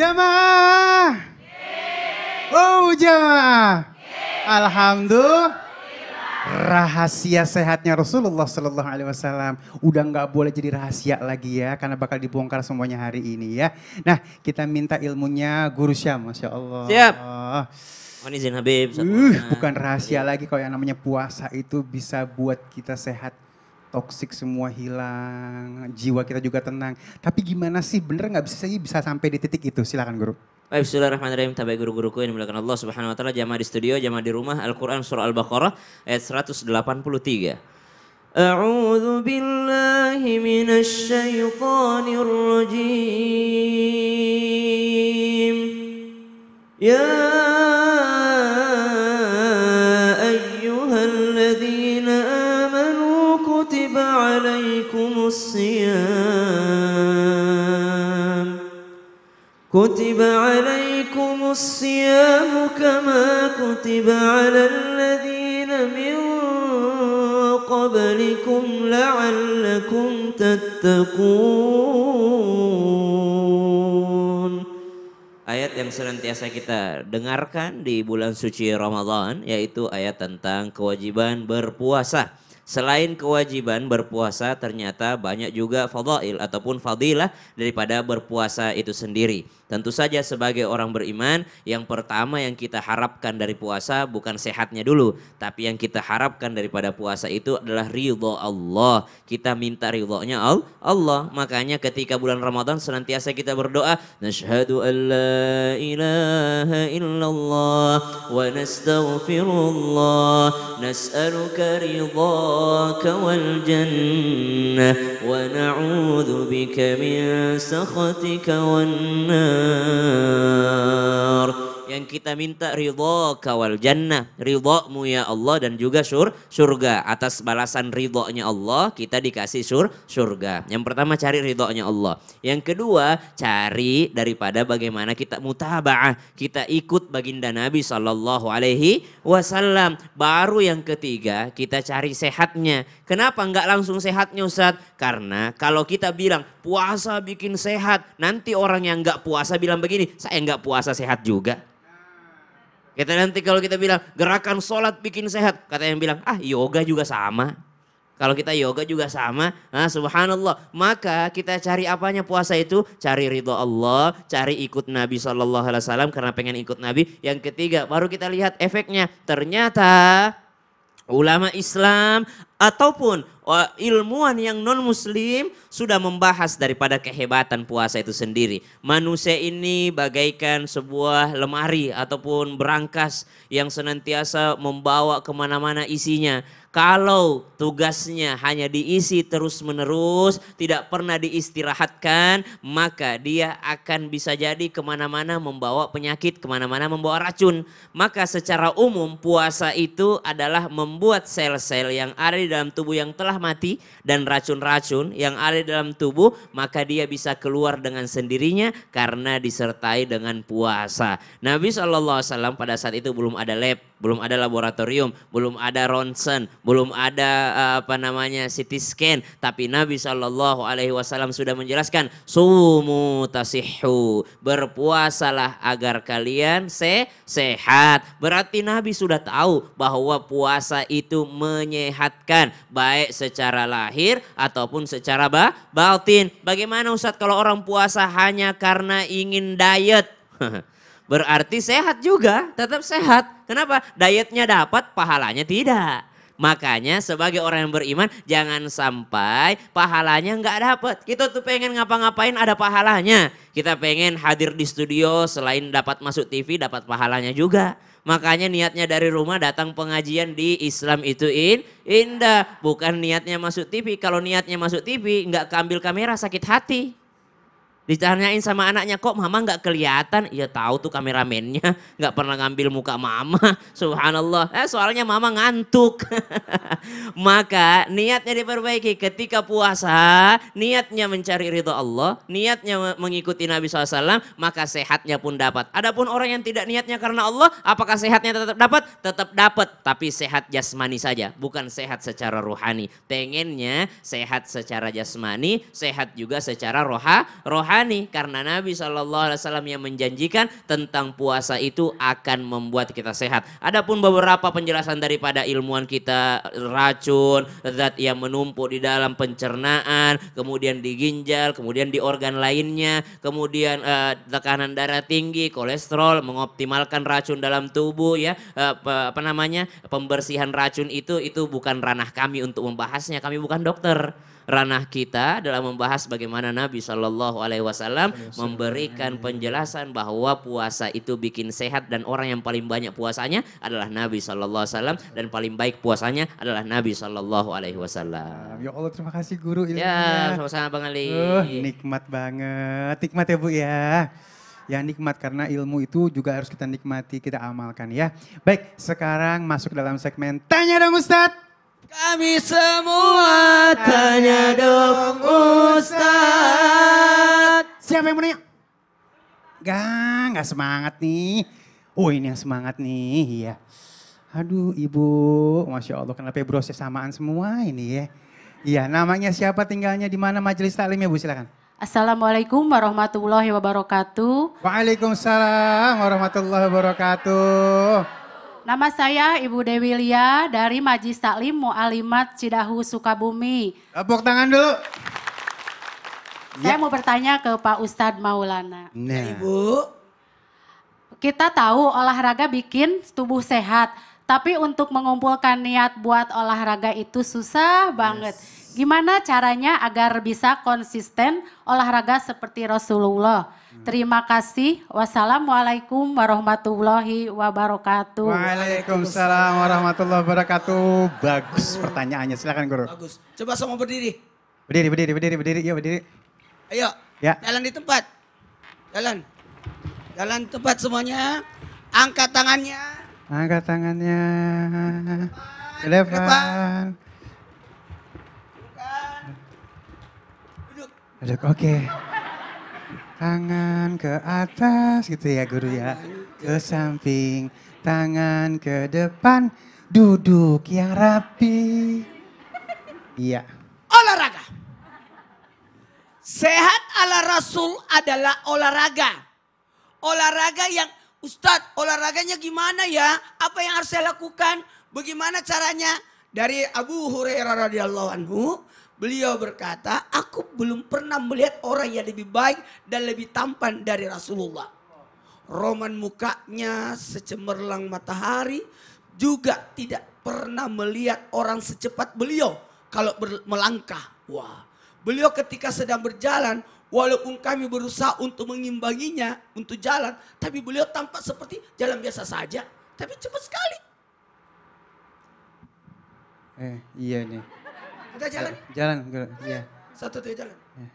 Jamaah. Oh jamaah. Alhamdulillah. Rahasia sehatnya Rasulullah Sallallahu Alaihi Wasallam udah nggak boleh jadi rahasia lagi ya karena bakal dibongkar semuanya hari ini ya. Nah kita minta ilmunya Guru Syam, masya Allah. Siap. Mohon izin Habib. Uh, bukan rahasia Habib. lagi kalau yang namanya puasa itu bisa buat kita sehat toksik semua hilang, jiwa kita juga tenang. Tapi gimana sih bener nggak bisa sih bisa sampai di titik itu? Silakan guru. Baik, bismillahirrahmanirrahim. Tabai guru-guruku yang dimuliakan Allah Subhanahu wa taala, jamaah di studio, jamaah di rumah, Al-Qur'an surah Al-Baqarah ayat 183. أعوذ بالله من الشيطان الرجيم يا كتب عليكم الصيام كما كتب على الذين من قبلكم لعلكم تتقون Ayat yang senantiasa kita dengarkan di bulan suci Ramadan yaitu ayat tentang kewajiban berpuasa. Selain kewajiban berpuasa ternyata banyak juga fadail ataupun fadilah daripada berpuasa itu sendiri. Tentu saja sebagai orang beriman yang pertama yang kita harapkan dari puasa bukan sehatnya dulu. Tapi yang kita harapkan daripada puasa itu adalah ridho Allah. Kita minta ridhonya Allah. Makanya ketika bulan Ramadan senantiasa kita berdoa. Nashhadu an la ilaha illallah wa nastaghfirullah nas'aluka وغواك والجنة ونعوذ بك من سخطك والنار kita minta ridho kawal jannah. ridho-Mu ya Allah dan juga sur surga. Atas balasan ridhonya Allah kita dikasih sur surga. Yang pertama cari ridhonya Allah. Yang kedua cari daripada bagaimana kita mutabaah. Kita ikut baginda Nabi saw Alaihi Wasallam. Baru yang ketiga kita cari sehatnya. Kenapa enggak langsung sehatnya Ustaz? Karena kalau kita bilang puasa bikin sehat. Nanti orang yang enggak puasa bilang begini, saya enggak puasa sehat juga. Kita nanti kalau kita bilang gerakan sholat bikin sehat, kata yang bilang ah yoga juga sama. Kalau kita yoga juga sama, nah subhanallah. Maka kita cari apanya puasa itu? Cari ridho Allah, cari ikut Nabi Shallallahu Alaihi Wasallam karena pengen ikut Nabi. Yang ketiga, baru kita lihat efeknya. Ternyata ulama Islam ataupun e, ilmuwan yang non muslim sudah membahas daripada kehebatan puasa itu sendiri. Manusia ini bagaikan sebuah lemari ataupun berangkas yang senantiasa membawa kemana-mana isinya. Kalau tugasnya hanya diisi terus-menerus, tidak pernah diistirahatkan, maka dia akan bisa jadi kemana-mana membawa penyakit, kemana-mana membawa racun. Maka secara umum puasa itu adalah membuat sel-sel yang ada di dalam tubuh yang telah mati dan racun-racun yang ada di dalam tubuh, maka dia bisa keluar dengan sendirinya karena disertai dengan puasa. Nabi SAW pada saat itu belum ada lab, belum ada laboratorium, belum ada ronsen, belum ada eh, apa namanya CT scan, tapi Nabi Shallallahu alaihi wasallam sudah menjelaskan sumu tasihhu, berpuasalah agar kalian se sehat. Berarti Nabi sudah tahu bahwa puasa itu menyehatkan baik secara lahir ataupun secara ba batin. Bagaimana Ustadz kalau orang puasa hanya karena ingin diet? Berarti sehat juga, tetap sehat. Kenapa? Dietnya dapat, pahalanya tidak. Makanya sebagai orang yang beriman jangan sampai pahalanya nggak dapat. Kita tuh pengen ngapa-ngapain ada pahalanya. Kita pengen hadir di studio selain dapat masuk TV dapat pahalanya juga. Makanya niatnya dari rumah datang pengajian di Islam itu in, indah. Bukan niatnya masuk TV. Kalau niatnya masuk TV nggak keambil kamera sakit hati. Ditanyain sama anaknya kok mama nggak kelihatan? Ya tahu tuh kameramennya nggak pernah ngambil muka mama. Subhanallah. Eh, soalnya mama ngantuk. Maka niatnya diperbaiki ketika puasa, niatnya mencari ridho Allah, niatnya mengikuti Nabi SAW, maka sehatnya pun dapat. Adapun orang yang tidak niatnya karena Allah, apakah sehatnya tetap dapat? Tetap dapat, tapi sehat jasmani saja, bukan sehat secara rohani. Pengennya sehat secara jasmani, sehat juga secara roha, rohani berani karena Nabi Shallallahu Alaihi Wasallam yang menjanjikan tentang puasa itu akan membuat kita sehat. Adapun beberapa penjelasan daripada ilmuwan kita racun zat yang menumpuk di dalam pencernaan, kemudian di ginjal, kemudian di organ lainnya, kemudian eh, tekanan darah tinggi, kolesterol, mengoptimalkan racun dalam tubuh ya eh, apa namanya pembersihan racun itu itu bukan ranah kami untuk membahasnya. Kami bukan dokter ranah kita dalam membahas bagaimana Nabi Shallallahu Alaihi Wasallam memberikan penjelasan bahwa puasa itu bikin sehat dan orang yang paling banyak puasanya adalah Nabi Shallallahu Alaihi Wasallam dan paling baik puasanya adalah Nabi Shallallahu Alaihi Wasallam. Ya Allah terima kasih guru ilmunya. Ya sama-sama Bang Ali. Uh, nikmat banget, nikmat ya Bu ya ya nikmat karena ilmu itu juga harus kita nikmati, kita amalkan ya. Baik, sekarang masuk dalam segmen Tanya dong Ustadz. Kami semua tanya dong Ustaz. Siapa yang mau nanya? Gak, gak semangat nih. Oh ini yang semangat nih, iya. Aduh ibu, Masya Allah kenapa ya brosnya samaan semua ini ya. Iya namanya siapa tinggalnya di mana majelis taklim ya bu silakan. Assalamualaikum warahmatullahi wabarakatuh. Waalaikumsalam warahmatullahi wabarakatuh. Nama saya Ibu Dewi Lia dari Majlis Taklim Mu'alimat Cidahu Sukabumi. Tepuk tangan dulu. Saya ya. mau bertanya ke Pak Ustadz Maulana. Nah. Ibu. Kita tahu olahraga bikin tubuh sehat. Tapi untuk mengumpulkan niat buat olahraga itu susah banget. Yes. Gimana caranya agar bisa konsisten olahraga seperti Rasulullah? Hmm. Terima kasih. Wassalamualaikum warahmatullahi wabarakatuh. Waalaikumsalam warahmatullahi wabarakatuh. Bagus pertanyaannya. Silakan Guru. Bagus. Coba sama berdiri. Berdiri, berdiri, berdiri, berdiri. Iya, berdiri. Ayo. Ya. Jalan di tempat. Jalan. Jalan tempat semuanya. Angkat tangannya. Angkat tangannya. Ke depan. Ke depan. Aduk, oke. Okay. Tangan ke atas gitu ya guru ya. Ke samping, tangan ke depan, duduk yang rapi. Iya. Olahraga. Sehat ala Rasul adalah olahraga. Olahraga yang Ustadz olahraganya gimana ya? Apa yang harus saya lakukan? Bagaimana caranya? Dari Abu Hurairah radhiyallahu anhu, Beliau berkata, aku belum pernah melihat orang yang lebih baik dan lebih tampan dari Rasulullah. Roman mukanya secemerlang matahari juga tidak pernah melihat orang secepat beliau kalau melangkah. Wah, beliau ketika sedang berjalan walaupun kami berusaha untuk mengimbanginya untuk jalan, tapi beliau tampak seperti jalan biasa saja, tapi cepat sekali. Eh, iya nih. Udah jalan? Jalan, iya. Satu tuh ya, jalan. Ya.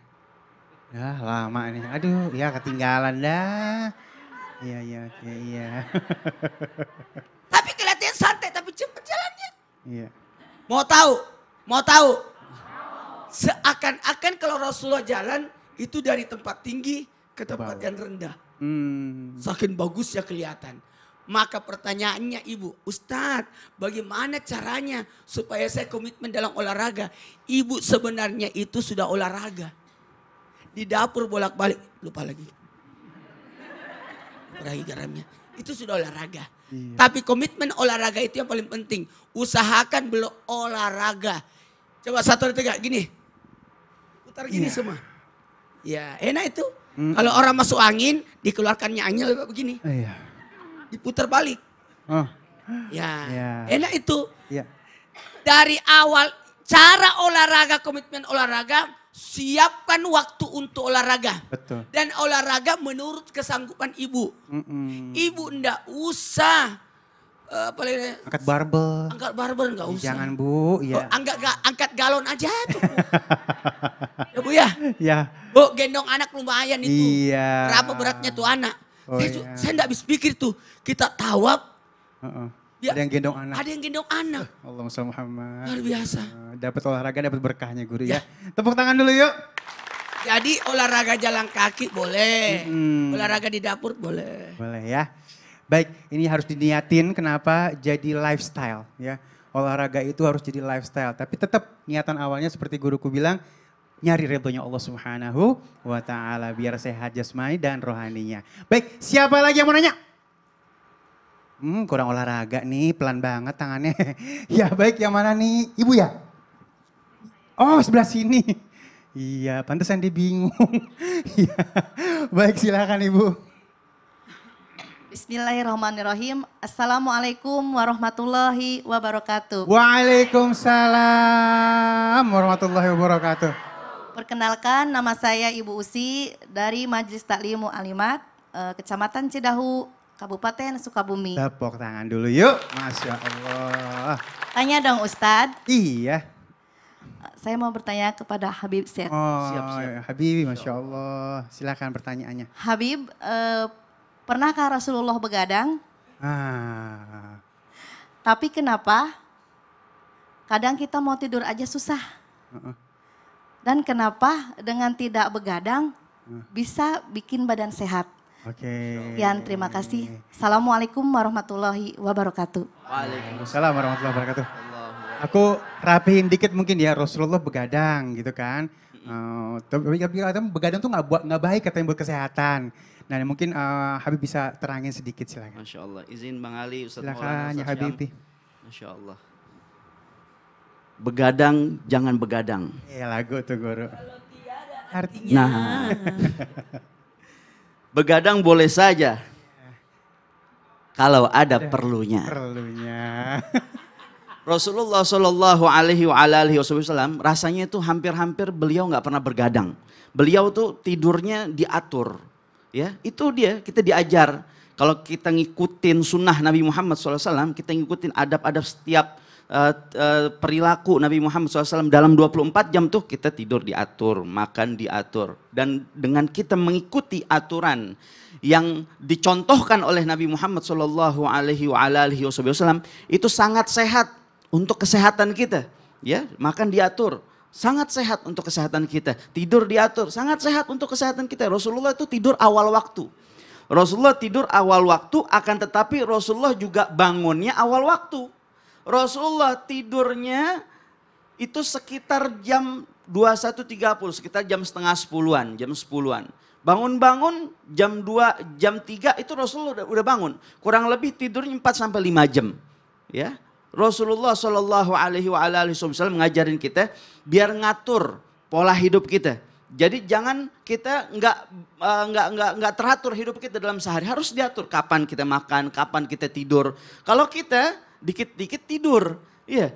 ya, lama ini Aduh, ya ketinggalan dah. Iya, iya, oke, iya. tapi kelihatan santai, tapi cepet jalannya. Iya. Mau tahu? Mau tahu? Seakan-akan kalau Rasulullah jalan itu dari tempat tinggi ke tempat Bawah. yang rendah. Hmm. Saking bagusnya kelihatan. Maka pertanyaannya ibu, Ustadz bagaimana caranya supaya saya komitmen dalam olahraga? Ibu sebenarnya itu sudah olahraga. Di dapur bolak-balik, lupa lagi. Perahi garamnya. Itu sudah olahraga. Iya. Tapi komitmen olahraga itu yang paling penting. Usahakan belok olahraga. Coba satu tiga, gini. Putar gini iya. semua. Ya enak itu. Mm. Kalau orang masuk angin, dikeluarkannya angin begini. Iya diputar balik. Oh. Ya. ya. Enak itu. Ya. Dari awal cara olahraga, komitmen olahraga, siapkan waktu untuk olahraga. Betul. Dan olahraga menurut kesanggupan ibu. Mm-mm. Ibu ndak usah uh, apa lagi? Angkat barbel. Angkat barbel nggak usah. Jangan bu, ya. Oh, angkat angkat galon aja tuh. ya bu ya. Ya. Bu gendong anak lumayan itu. Iya. Berapa beratnya tuh anak? Oh, saya iya. saya enggak bisa pikir tuh. Kita tawaf. Uh -uh. Ya, ada yang gendong anak. Ada yang gendong anak. Uh, Allah Muhammad. Luar biasa. Uh, dapat olahraga, dapat berkahnya guru ya. ya. Tepuk tangan dulu yuk. Jadi olahraga jalan kaki boleh. hmm Olahraga di dapur boleh. Boleh ya. Baik, ini harus diniatin kenapa jadi lifestyle ya. Olahraga itu harus jadi lifestyle, tapi tetap niatan awalnya seperti guruku bilang nyari ridhonya Allah Subhanahu wa taala biar sehat jasmani dan rohaninya. Baik, siapa lagi yang mau nanya? Hmm, kurang olahraga nih, pelan banget tangannya. ya baik, yang mana nih? Ibu ya? Oh, sebelah sini. Iya, pantesan dia bingung. ya. Baik, silakan Ibu. Bismillahirrahmanirrahim. Assalamualaikum warahmatullahi wabarakatuh. Waalaikumsalam warahmatullahi wabarakatuh. Perkenalkan nama saya Ibu Usi dari Majelis Taklim Alimat, eh, Kecamatan Cidahu, Kabupaten Sukabumi. Tepuk tangan dulu yuk, Masya Allah. Tanya dong Ustadz. Iya. Saya mau bertanya kepada Habib Syed. Oh, siap, siap. Habib, Masya Allah. Silakan pertanyaannya. Habib, eh, pernahkah Rasulullah begadang? Ah. Tapi kenapa kadang kita mau tidur aja susah? Uh -uh. Dan kenapa dengan tidak begadang bisa bikin badan sehat. Oke. Okay. Yan, terima kasih. Assalamualaikum warahmatullahi wabarakatuh. Waalaikumsalam warahmatullahi wabarakatuh. Aku rapihin dikit mungkin ya Rasulullah begadang gitu kan. Uh, tapi katanya begadang tuh nggak buat nggak baik katanya buat kesehatan. Nah mungkin uh, Habib bisa terangin sedikit silakan. Masya Allah, izin Bang Ali, Ustaz Silakan Maulana, Ustaz ya Habib. Masya Allah begadang jangan begadang. Iya lagu tuh guru. Artinya. Nah, begadang boleh saja. Kalau ada perlunya. Perlunya. Rasulullah Shallallahu Alaihi Wasallam rasanya itu hampir-hampir beliau nggak pernah bergadang. Beliau tuh tidurnya diatur, ya itu dia kita diajar. Kalau kita ngikutin sunnah Nabi Muhammad SAW, kita ngikutin adab-adab setiap Eh, eh, perilaku Nabi Muhammad SAW dalam 24 jam tuh kita tidur diatur, makan diatur. Dan dengan kita mengikuti aturan yang dicontohkan oleh Nabi Muhammad SAW itu sangat sehat untuk kesehatan kita. Ya, makan diatur, sangat sehat untuk kesehatan kita. Tidur diatur, sangat sehat untuk kesehatan kita. Rasulullah itu tidur awal waktu. Rasulullah tidur awal waktu akan tetapi Rasulullah juga bangunnya awal waktu. Rasulullah tidurnya itu sekitar jam 21.30, sekitar jam setengah sepuluhan, jam sepuluhan. Bangun-bangun jam 2, jam 3 itu Rasulullah udah, udah bangun. Kurang lebih tidurnya 4 sampai 5 jam. Ya. Rasulullah Shallallahu alaihi wa alihi wasallam ngajarin kita biar ngatur pola hidup kita. Jadi jangan kita nggak e, nggak nggak nggak teratur hidup kita dalam sehari harus diatur kapan kita makan, kapan kita tidur. Kalau kita dikit-dikit tidur. Iya,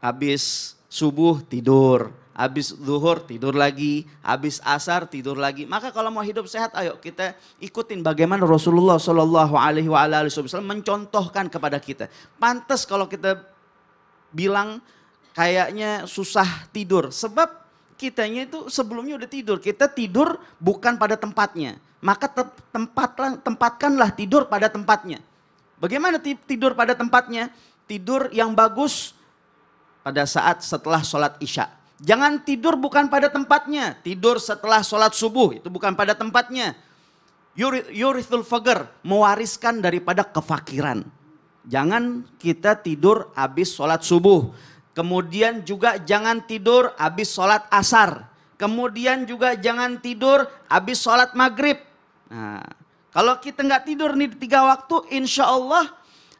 habis subuh tidur, habis zuhur tidur lagi, habis asar tidur lagi. Maka kalau mau hidup sehat ayo kita ikutin bagaimana Rasulullah Shallallahu alaihi wasallam mencontohkan kepada kita. Pantas kalau kita bilang kayaknya susah tidur sebab kitanya itu sebelumnya udah tidur. Kita tidur bukan pada tempatnya. Maka tempatlah tempatkanlah tidur pada tempatnya. Bagaimana tidur pada tempatnya? Tidur yang bagus pada saat setelah sholat isya. Jangan tidur bukan pada tempatnya. Tidur setelah sholat subuh itu bukan pada tempatnya. Yurithul fager mewariskan daripada kefakiran. Jangan kita tidur habis sholat subuh. Kemudian juga jangan tidur habis sholat asar. Kemudian juga jangan tidur habis sholat maghrib. Nah, kalau kita nggak tidur nih tiga waktu, insya Allah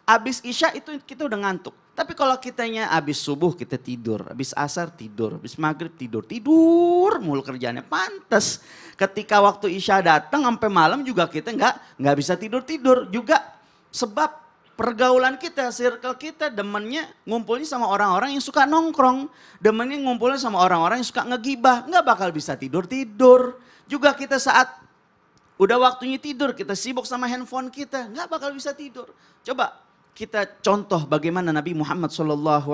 abis isya itu kita udah ngantuk. Tapi kalau kitanya abis subuh kita tidur, abis asar tidur, abis maghrib tidur, tidur mulu kerjanya pantas. Ketika waktu isya datang sampai malam juga kita nggak nggak bisa tidur tidur juga sebab pergaulan kita, circle kita demennya ngumpulnya sama orang-orang yang suka nongkrong, demennya ngumpulnya sama orang-orang yang suka ngegibah, nggak bakal bisa tidur tidur. Juga kita saat Udah waktunya tidur, kita sibuk sama handphone kita, nggak bakal bisa tidur. Coba kita contoh bagaimana Nabi Muhammad Shallallahu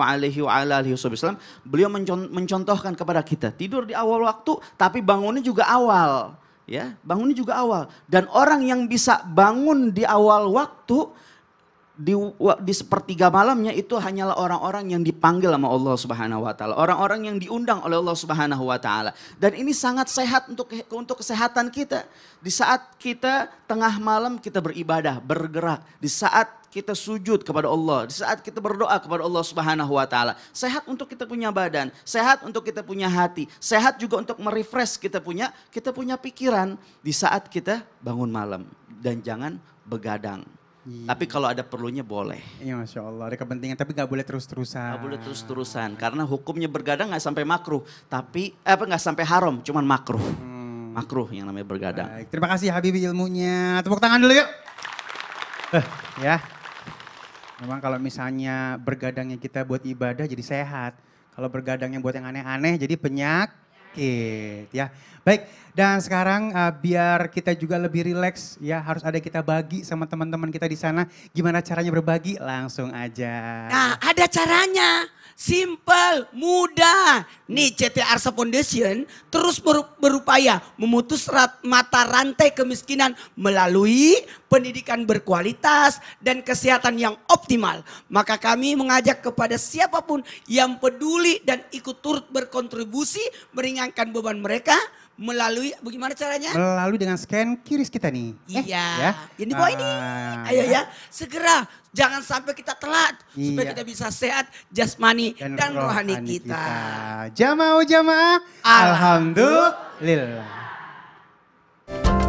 beliau mencontohkan kepada kita tidur di awal waktu, tapi bangunnya juga awal, ya bangunnya juga awal. Dan orang yang bisa bangun di awal waktu di, di sepertiga malamnya itu hanyalah orang-orang yang dipanggil sama Allah Subhanahu wa taala, orang-orang yang diundang oleh Allah Subhanahu wa taala. Dan ini sangat sehat untuk untuk kesehatan kita. Di saat kita tengah malam kita beribadah, bergerak, di saat kita sujud kepada Allah, di saat kita berdoa kepada Allah Subhanahu wa taala. Sehat untuk kita punya badan, sehat untuk kita punya hati, sehat juga untuk merefresh kita punya kita punya pikiran di saat kita bangun malam dan jangan begadang. Iya. Tapi kalau ada perlunya boleh. Iya Masya Allah, ada kepentingan tapi nggak boleh terus-terusan. Nggak boleh terus-terusan, karena hukumnya bergadang nggak sampai makruh. Tapi, eh, apa nggak sampai haram, cuman makruh. Hmm. Makruh yang namanya bergadang. Baik. Terima kasih Habibi ilmunya. Tepuk tangan dulu yuk. Eh, ya. Memang kalau misalnya bergadangnya kita buat ibadah jadi sehat. Kalau bergadangnya buat yang aneh-aneh jadi penyakit sakit ya. Baik, dan sekarang uh, biar kita juga lebih rileks ya harus ada kita bagi sama teman-teman kita di sana gimana caranya berbagi langsung aja. Nah, ada caranya. Simple, mudah. Nih CT Arsa Foundation terus berupaya memutus rat, mata rantai kemiskinan melalui pendidikan berkualitas dan kesehatan yang optimal. Maka kami mengajak kepada siapapun yang peduli dan ikut turut berkontribusi meringankan beban mereka melalui bagaimana caranya? Melalui dengan scan kiris kita nih. Eh, iya. Eh, ya. Yang di bawah ini. Ah, Ayo ya. ya, segera jangan sampai kita telat iya. supaya kita bisa sehat jasmani dan, dan rohani, rohani kita. kita. Jamaah jamaah. Alhamdulillah. Alhamdulillah.